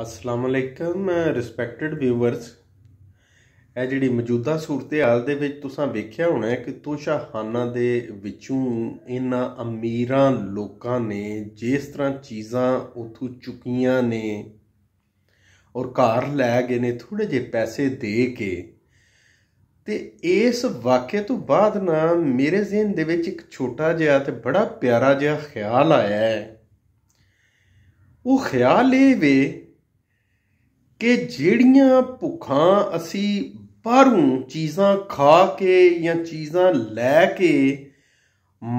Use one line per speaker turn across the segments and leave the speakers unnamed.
ਅਲੈਕਮ respected viewers ਇਹ ਜਿਹੜੀ ਮੌਜੂਦਾ ਸੂਰਤ-ਏ-ਹਾਲ ਦੇ ਵਿੱਚ ਤੁਸੀਂ ਵੇਖਿਆ ਹੋਣਾ ਹੈ ਕਿ ਤੋਸ਼ਾਹਾਨਾ ਦੇ ਵਿੱਚੋਂ ਇਹਨਾਂ ਅਮੀਰਾਂ ਲੋਕਾਂ ਨੇ ਜਿਸ ਤਰ੍ਹਾਂ ਚੀਜ਼ਾਂ ਉਥੋਂ ਚੁੱਕੀਆਂ ਨੇ ਔਰ ਘਰ ਲੈ ਗਏ ਨੇ ਥੋੜੇ ਜਿਹੇ ਪੈਸੇ ਦੇ ਕੇ ਤੇ ਇਸ ਵਾਕਿਆ ਤੋਂ ਬਾਅਦ ਨਾ ਮੇਰੇ ਜ਼ਿਹਨ ਦੇ ਵਿੱਚ ਇੱਕ ਛੋਟਾ ਜਿਹਾ ਤੇ ਬੜਾ ਪਿਆਰਾ ਜਿਹਾ ਖਿਆਲ ਆਇਆ ਹੈ ਉਹ ਖਿਆਲ ਇਹ ਵੇ ਕਿ ਜਿਹੜੀਆਂ ਭੁੱਖਾਂ ਅਸੀਂ ਬਾਹਰੋਂ ਚੀਜ਼ਾਂ ਖਾ ਕੇ ਜਾਂ ਚੀਜ਼ਾਂ ਲੈ ਕੇ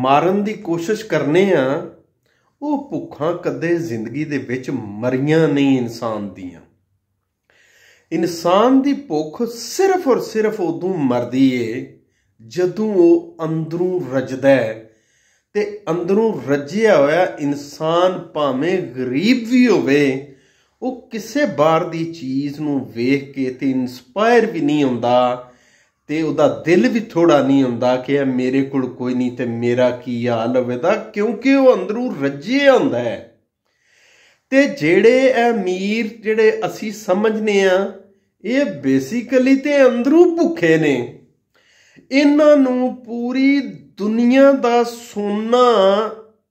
ਮਾਰਨ ਦੀ ਕੋਸ਼ਿਸ਼ ਕਰਨੇ ਆ ਉਹ ਭੁੱਖਾਂ ਕਦੇ ਜ਼ਿੰਦਗੀ ਦੇ ਵਿੱਚ ਮਰੀਆਂ ਨਹੀਂ ਇਨਸਾਨ ਦੀਆਂ ਇਨਸਾਨ ਦੀ ਭੁੱਖ ਸਿਰਫ ਔਰ ਸਿਰਫ ਉਦੋਂ ਮਰਦੀ ਏ ਜਦੋਂ ਉਹ ਅੰਦਰੋਂ ਰਜਦਾ ਹੈ ਤੇ ਅੰਦਰੋਂ ਰਜਿਆ ਹੋਇਆ ਇਨਸਾਨ ਭਾਵੇਂ ਗਰੀਬ ਵੀ ਹੋਵੇ ਉਹ ਕਿਸੇ ਬਾਹਰ ਦੀ ਚੀਜ਼ ਨੂੰ ਵੇਖ ਕੇ ਤੇ ਇਨਸਪਾਇਰ ਵੀ ਨਹੀਂ ਹੁੰਦਾ ਤੇ ਉਹਦਾ ਦਿਲ ਵੀ ਥੋੜਾ ਨਹੀਂ ਹੁੰਦਾ ਕਿ ਇਹ ਮੇਰੇ ਕੋਲ ਕੋਈ ਨਹੀਂ ਤੇ ਮੇਰਾ ਕੀ ਹਾਲ ਹੋਵੇਗਾ ਕਿਉਂਕਿ ਉਹ ਅੰਦਰੋਂ ਰੱਜੇ ਹੁੰਦਾ ਹੈ ਤੇ ਜਿਹੜੇ ਇਹ ਮੀਰ ਜਿਹੜੇ ਅਸੀਂ ਸਮਝਨੇ ਆ ਇਹ ਬੇਸਿਕਲੀ ਤੇ ਅੰਦਰੋਂ ਭੁੱਖੇ ਨੇ ਇਹਨਾਂ ਨੂੰ ਪੂਰੀ ਦੁਨੀਆ ਦਾ ਸੋਨਾ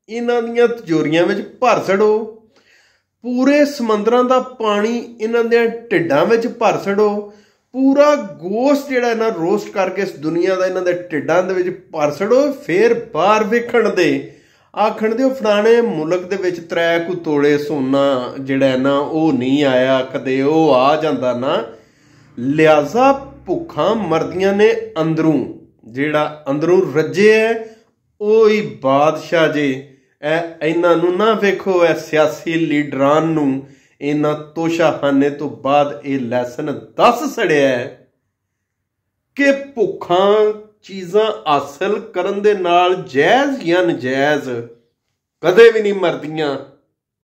ਇਹਨਾਂ ਦੀਆਂ ਤਜੋਰੀਆਂ ਵਿੱਚ ਭਰ ਛੜੋ ਪੂਰੇ ਸਮੁੰਦਰਾਂ ਦਾ ਪਾਣੀ ਇਹਨਾਂ ਦੇ ਢਿੱਡਾਂ ਵਿੱਚ ਭਰ ਛੜੋ ਪੂਰਾ ਗੋਸ਼ ਜਿਹੜਾ ਇਹਨਾਂ ਰੋਸਟ ਕਰਕੇ ਇਸ ਦੁਨੀਆ ਦਾ ਇਹਨਾਂ ਦੇ ਢਿੱਡਾਂ ਦੇ ਵਿੱਚ ਭਰ ਛੜੋ ਫੇਰ ਬਾਹਰ ਵੇਖਣ ਦੇ ਆਖਣ ਦੇ ਫਰਾਣੇ ਮੁਲਕ ਦੇ ਵਿੱਚ ਤਰੇ ਕੁ ਤੋਲੇ ਸੋਨਾ ਜਿਹੜਾ ਨਾ ਉਹ ਨਹੀਂ ਆਇਆ ਕਦੇ ਉਹ ਆ ਜਾਂਦਾ ਨਾ ਲਿਆਜ਼ਾ ਭੁੱਖਾਂ ਮਰਦੀਆਂ ਨੇ ਅੰਦਰੋਂ ਜਿਹੜਾ ਅੰਦਰੋਂ ਰੱਜੇ ਹੈ ਉਹ ਹੀ ਬਾਦਸ਼ਾਹ ਜੇ ਐ ਇਹਨਾਂ ਨੂੰ ਨਾ ਵੇਖੋ ਐ ਸਿਆਸੀ ਲੀਡਰਾਂ ਨੂੰ ਇਹਨਾਂ ਤੋਸ਼ਾਹਾਨੇ ਤੋਂ ਬਾਅਦ ਇਹ ਲੈਸਨ ਦੱਸ ਸੜਿਆ ਹੈ ਕਿ ਭੁੱਖਾਂ ਚੀਜ਼ਾਂ ਹਾਸਲ ਕਰਨ ਦੇ ਨਾਲ ਜਾਇਜ਼ ਜਾਂ ਨਜਾਇਜ਼ ਕਦੇ ਵੀ ਨਹੀਂ ਮਰਦੀਆਂ